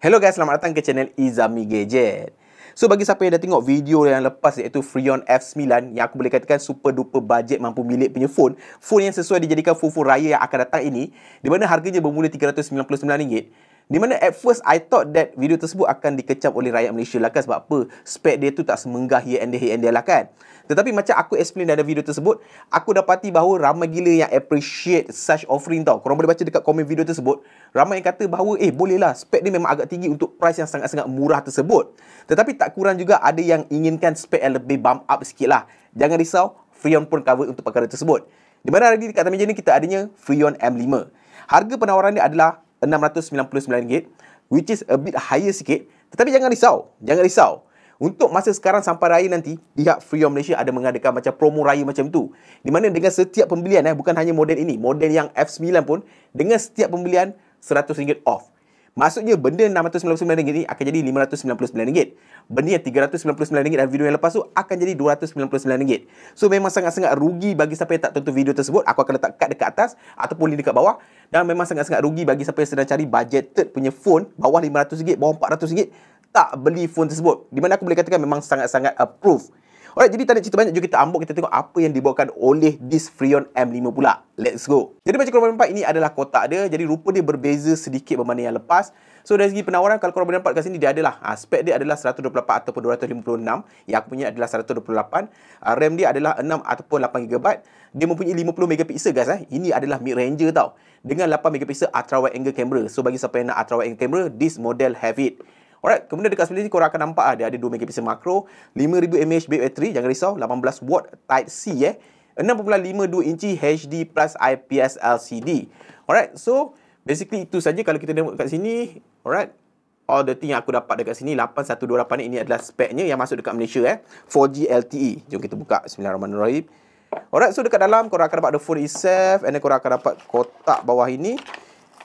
Hello guys, selamat datang ke channel Izami Gadget. So bagi siapa yang dah tengok video yang lepas iaitu Freon F9 yang aku boleh katakan super duper budget mampu milik punya phone, phone yang sesuai dijadikan phone-phone raya yang akan datang ini, di mana harganya bermula RM399 di mana at first I thought that video tersebut akan dikecam oleh rakyat Malaysia lah kan sebab apa spek dia tu tak semenggah here and there, lah kan. Tetapi macam aku explain dalam video tersebut, aku dapati bahawa ramai gila yang appreciate such offering tau. Korang boleh baca dekat komen video tersebut, ramai yang kata bahawa eh bolehlah spek dia memang agak tinggi untuk price yang sangat-sangat murah tersebut. Tetapi tak kurang juga ada yang inginkan spek yang lebih bump up sikit lah. Jangan risau, Freon pun cover untuk perkara tersebut. Di mana hari ini dekat meja ni kita adanya Freon M5. Harga penawaran dia adalah RM699 which is a bit higher sikit tetapi jangan risau jangan risau untuk masa sekarang sampai raya nanti pihak Freon Malaysia ada mengadakan macam promo raya macam tu di mana dengan setiap pembelian eh bukan hanya model ini model yang F9 pun dengan setiap pembelian RM100 off Maksudnya benda RM699 ni akan jadi RM599. Benda yang RM399 dalam video yang lepas tu akan jadi RM299. So memang sangat-sangat rugi bagi siapa yang tak tonton video tersebut. Aku akan letak card dekat atas ataupun link dekat bawah. Dan memang sangat-sangat rugi bagi siapa yang sedang cari budgeted punya phone bawah RM500, bawah RM400. Tak beli phone tersebut. Di mana aku boleh katakan memang sangat-sangat approve. Alright, jadi tak ada cerita banyak juga kita ambil kita tengok apa yang dibawakan oleh this Freon M5 pula. Let's go. Jadi macam korang boleh nampak ini adalah kotak dia. Jadi rupa dia berbeza sedikit berbanding yang lepas. So dari segi penawaran kalau korang boleh nampak kat sini dia adalah ha, spek dia adalah 128 ataupun 256. Yang aku punya adalah 128. Ah, RAM dia adalah 6 ataupun 8 GB. Dia mempunyai 50 megapixel guys eh. Ini adalah mid range tau. Dengan 8 megapixel ultra wide angle camera. So bagi siapa yang nak ultra wide angle camera, this model have it. Alright, kemudian dekat sebelah ni korang akan nampak ah, ada ada 2 megapixel makro, 5000 mAh battery, jangan risau, 18 watt type C eh. 6.52 inci HD plus IPS LCD. Alright, so basically itu saja kalau kita tengok kat sini. Alright. All the thing yang aku dapat dekat sini 8128 ni ini adalah speknya yang masuk dekat Malaysia eh 4G LTE. Jom kita buka Bismillahirrahmanirrahim. Alright, so dekat dalam korang akan dapat the phone itself and then korang akan dapat kotak bawah ini.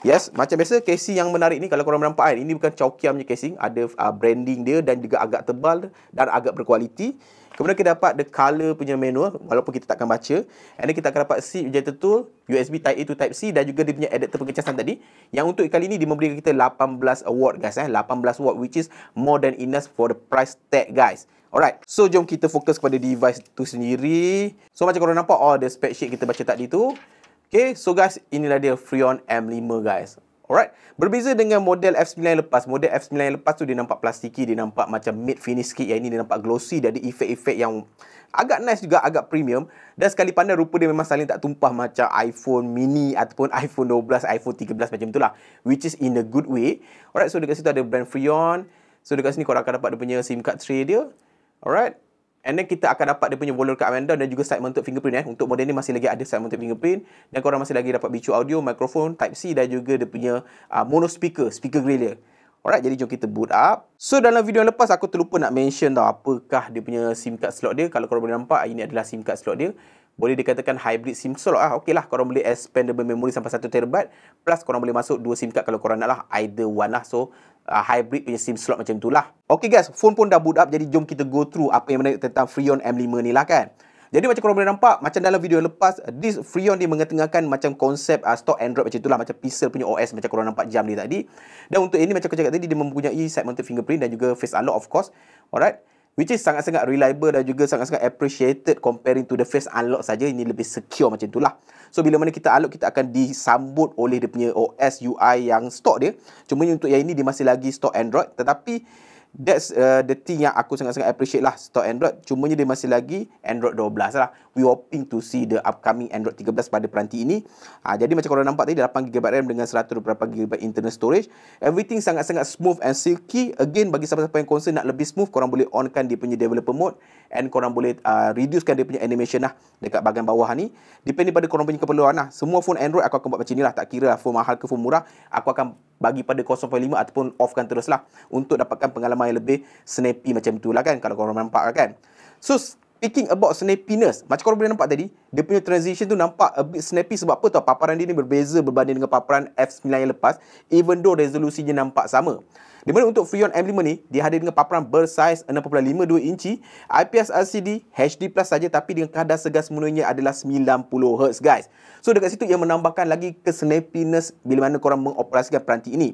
Yes, macam biasa casing yang menarik ni kalau korang nampak kan, ini bukan caukiam punya casing, ada uh, branding dia dan juga agak tebal dan agak berkualiti. Kemudian kita dapat the color punya manual walaupun kita takkan baca. And then kita akan dapat SIP ejector tool, USB type A to type C dan juga dia punya adapter pengecasan tadi. Yang untuk kali ini dia memberi kita 18 watt guys eh, 18 watt which is more than enough for the price tag guys. Alright, so jom kita fokus kepada device tu sendiri. So macam korang nampak, oh the spec sheet kita baca tadi tu. Okay, so guys, inilah dia Freon M5 guys. Alright, berbeza dengan model F9 lepas, model F9 lepas tu dia nampak plastiki, dia nampak macam mid finish sikit. Yang ini dia nampak glossy, dia ada efek-efek yang agak nice juga, agak premium. Dan sekali pandai rupa dia memang saling tak tumpah macam iPhone mini ataupun iPhone 12, iPhone 13 macam itulah. Which is in a good way. Alright, so dekat situ ada brand Freon. So dekat sini korang akan dapat dia punya SIM card tray dia. Alright, And then kita akan dapat dia punya volume kat Amanda dan juga segment untuk fingerprint eh. Untuk model ni masih lagi ada segment untuk fingerprint. Dan korang masih lagi dapat bicu audio, microphone, type C dan juga dia punya uh, mono speaker, speaker grille. Alright, jadi jom kita boot up. So, dalam video yang lepas aku terlupa nak mention tau apakah dia punya SIM card slot dia. Kalau korang boleh nampak, ini adalah SIM card slot dia. Boleh dikatakan hybrid SIM slot lah. Okey lah, korang boleh expandable memory sampai 1TB. Plus, korang boleh masuk 2 SIM card kalau korang nak lah. Either one lah. So, uh, hybrid punya SIM slot macam tu lah. Okay guys, phone pun dah boot up jadi jom kita go through apa yang menarik tentang Freon M5 ni lah kan. Jadi macam korang boleh nampak, macam dalam video yang lepas, this Freon dia mengetengahkan macam konsep uh, stock Android macam tu lah macam Pixel punya OS macam korang nampak jam ni tadi. Dan untuk ini macam aku cakap tadi, dia mempunyai side mounted fingerprint dan juga face unlock of course. Alright which is sangat-sangat reliable dan juga sangat-sangat appreciated comparing to the face unlock saja ini lebih secure macam itulah. So bila mana kita unlock kita akan disambut oleh dia punya OS UI yang stock dia. Cuma untuk yang ini dia masih lagi stock Android tetapi that's uh, the thing yang aku sangat-sangat appreciate lah store Android. Cumanya dia masih lagi Android 12 lah. We hoping to see the upcoming Android 13 pada peranti ini. Ha, jadi macam korang nampak tadi, 8GB RAM dengan 128GB internal storage. Everything sangat-sangat smooth and silky. Again, bagi siapa-siapa yang concern nak lebih smooth, korang boleh onkan dia punya developer mode and korang boleh uh, reducekan dia punya animation lah dekat bahagian bawah ni. Depending pada korang punya keperluan lah. Semua phone Android aku akan buat macam ni lah. Tak kira lah phone mahal ke phone murah. Aku akan bagi pada 0.5 ataupun offkan terus lah untuk dapatkan pengalaman yang lebih snappy macam lah kan kalau korang nampak kan. So, speaking about snappiness, macam korang boleh nampak tadi, dia punya transition tu nampak a bit snappy sebab apa tau paparan dia ni berbeza berbanding dengan paparan F9 yang lepas even though resolusinya nampak sama. Di mana untuk Freon M5 ni dihadir dengan paparan bersaiz 6.52 inci IPS LCD HD Plus saja tapi dengan kadar segar semulanya adalah 90Hz guys. So dekat situ ia menambahkan lagi ke snappiness bila mana korang mengoperasikan peranti ini.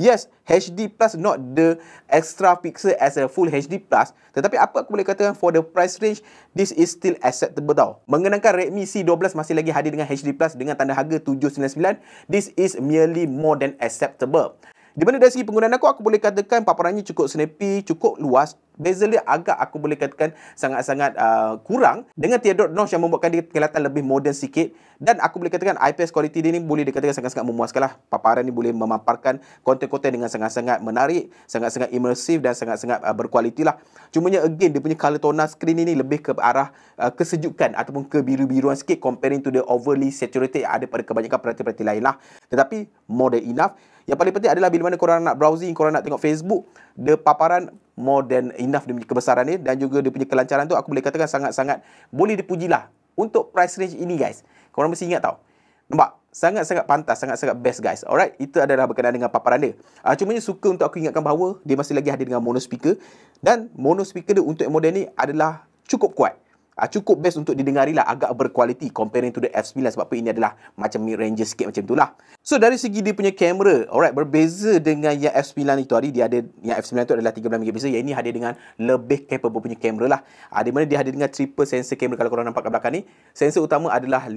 Yes, HD Plus not the extra pixel as a full HD Plus tetapi apa aku boleh katakan for the price range this is still acceptable tau. Mengenangkan Redmi C12 masih lagi hadir dengan HD Plus dengan tanda harga 799, this is merely more than acceptable. Di mana dari segi penggunaan aku, aku boleh katakan paparannya cukup snappy, cukup luas. Bezel dia agak aku boleh katakan sangat-sangat uh, kurang dengan teardrop notch yang membuatkan dia kelihatan lebih moden sikit. Dan aku boleh katakan IPS quality dia ni boleh dikatakan sangat-sangat memuaskan lah. Paparan ni boleh memaparkan konten-konten dengan sangat-sangat menarik, sangat-sangat immersive dan sangat-sangat uh, berkualiti lah. Cumanya again, dia punya color tonal screen ni lebih ke arah uh, kesejukan ataupun kebiru-biruan sikit comparing to the overly saturated yang ada pada kebanyakan perhati-perhati lain lah. Tetapi more than enough. Yang paling penting adalah bila mana korang nak browsing, korang nak tengok Facebook, the paparan more than enough dia punya kebesaran ni dan juga dia punya kelancaran tu aku boleh katakan sangat-sangat boleh dipujilah untuk price range ini guys. Korang mesti ingat tau. Nampak? Sangat-sangat pantas, sangat-sangat best guys. Alright, itu adalah berkenaan dengan paparan dia. Ah uh, cumanya suka untuk aku ingatkan bahawa dia masih lagi hadir dengan mono speaker dan mono speaker dia untuk model ni adalah cukup kuat uh, cukup best untuk didengari lah agak berkualiti comparing to the F9 sebab apa ini adalah macam mid range sikit macam itulah. So dari segi dia punya kamera, alright berbeza dengan yang F9 itu hari dia ada yang F9 itu adalah 13 megapiksel, yang ini hadir dengan lebih capable punya kamera lah. Uh, di mana dia hadir dengan triple sensor kamera kalau korang nampak kat belakang ni. Sensor utama adalah 50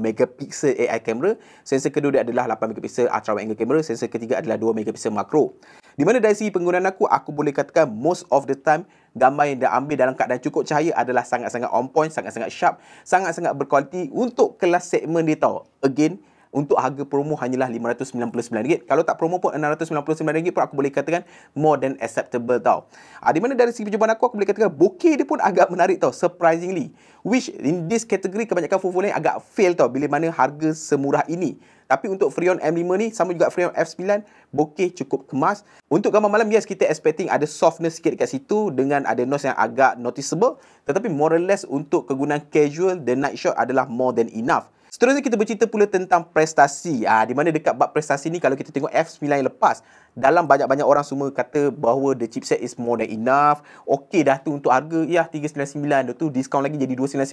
megapiksel AI kamera, sensor kedua dia adalah 8 megapiksel ultra wide angle kamera, sensor ketiga adalah 2 megapiksel makro. Di mana dari segi penggunaan aku, aku boleh katakan most of the time gambar yang dia ambil dalam keadaan cukup cahaya adalah sangat-sangat on point, sangat-sangat sharp, sangat-sangat berkualiti untuk kelas segmen dia tau. Again, untuk harga promo hanyalah RM599. Kalau tak promo pun RM699 pun aku boleh katakan more than acceptable tau. Ha, di mana dari segi perjumpaan aku, aku boleh katakan bokeh dia pun agak menarik tau. Surprisingly. Which in this category kebanyakan phone-phone agak fail tau bila mana harga semurah ini. Tapi untuk Freon M5 ni, sama juga Freon F9, bokeh cukup kemas. Untuk gambar malam, yes, kita expecting ada softness sikit dekat situ dengan ada noise yang agak noticeable. Tetapi more or less untuk kegunaan casual, the night shot adalah more than enough. Seterusnya kita bercerita pula tentang prestasi. Ah ha, di mana dekat bab prestasi ni kalau kita tengok F9 yang lepas dalam banyak-banyak orang semua kata bahawa the chipset is more than enough. Okey dah tu untuk harga ya 399 dah tu diskaun lagi jadi 299.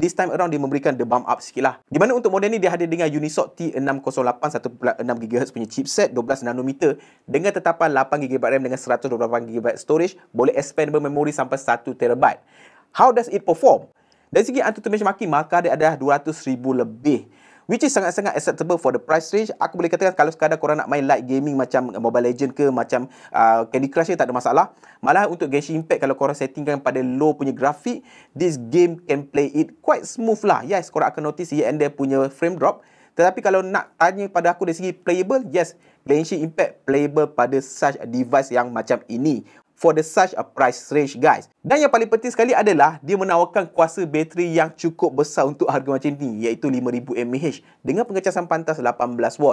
This time around dia memberikan the bump up sikit lah. Di mana untuk model ni dia hadir dengan Unisoc T608 1.6 GHz punya chipset 12 nanometer dengan tetapan 8 GB RAM dengan 128 GB storage boleh expandable memory sampai 1 TB. How does it perform? Dari segi Antutu Benchmark, maka dia adalah 200,000 lebih. Which is sangat-sangat acceptable for the price range. Aku boleh katakan kalau sekadar korang nak main light gaming macam Mobile Legend ke macam uh, Candy Crush ni tak ada masalah. Malah untuk Genshin Impact kalau korang settingkan pada low punya grafik, this game can play it quite smooth lah. Yes, korang akan notice here and there punya frame drop. Tetapi kalau nak tanya pada aku dari segi playable, yes, Genshin Impact playable pada such device yang macam ini for the such a price range guys. Dan yang paling penting sekali adalah dia menawarkan kuasa bateri yang cukup besar untuk harga macam ni iaitu 5000 mAh dengan pengecasan pantas 18 w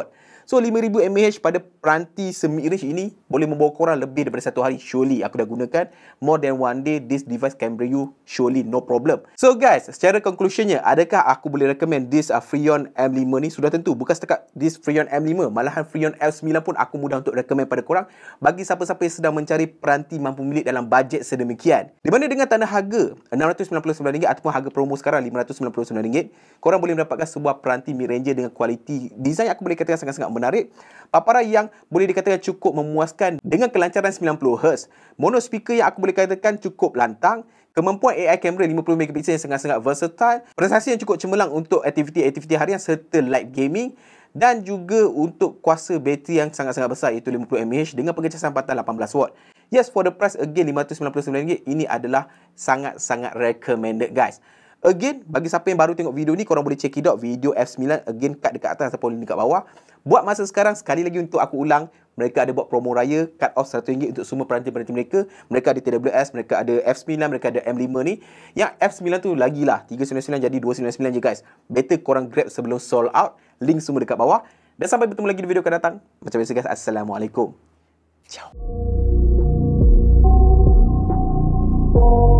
So 5000 mAh pada peranti semi range ini boleh membawa korang lebih daripada satu hari surely aku dah gunakan more than one day this device can bring you surely no problem. So guys, secara conclusionnya adakah aku boleh recommend this uh, Freon M5 ni? Sudah tentu bukan setakat this Freon M5, malahan Freon L9 pun aku mudah untuk recommend pada korang bagi siapa-siapa yang sedang mencari peranti pasti mampu milik dalam bajet sedemikian. Di mana dengan tanda harga RM699 ataupun harga promo sekarang RM599, korang boleh mendapatkan sebuah peranti mid-ranger dengan kualiti desain yang aku boleh katakan sangat-sangat menarik. Paparan yang boleh dikatakan cukup memuaskan dengan kelancaran 90Hz. Mono speaker yang aku boleh katakan cukup lantang. Kemampuan AI kamera 50MP yang sangat-sangat versatile. Prestasi yang cukup cemerlang untuk aktiviti-aktiviti harian serta live gaming dan juga untuk kuasa bateri yang sangat-sangat besar iaitu 50mAh dengan pengecasan patah 18W. Yes, for the price again RM599, ini adalah sangat-sangat recommended guys. Again, bagi siapa yang baru tengok video ni, korang boleh check it out. Video F9, again, kat dekat atas ataupun dekat bawah. Buat masa sekarang, sekali lagi untuk aku ulang, mereka ada buat promo raya, cut off RM100 untuk semua peranti-peranti mereka. Mereka ada TWS, mereka ada F9, mereka ada M5 ni. Yang F9 tu lagi lah, RM399 jadi RM299 je guys. Better korang grab sebelum sold out. Link semua dekat bawah. Dan sampai bertemu lagi di video akan datang. Macam biasa guys, Assalamualaikum. Ciao. Thank you.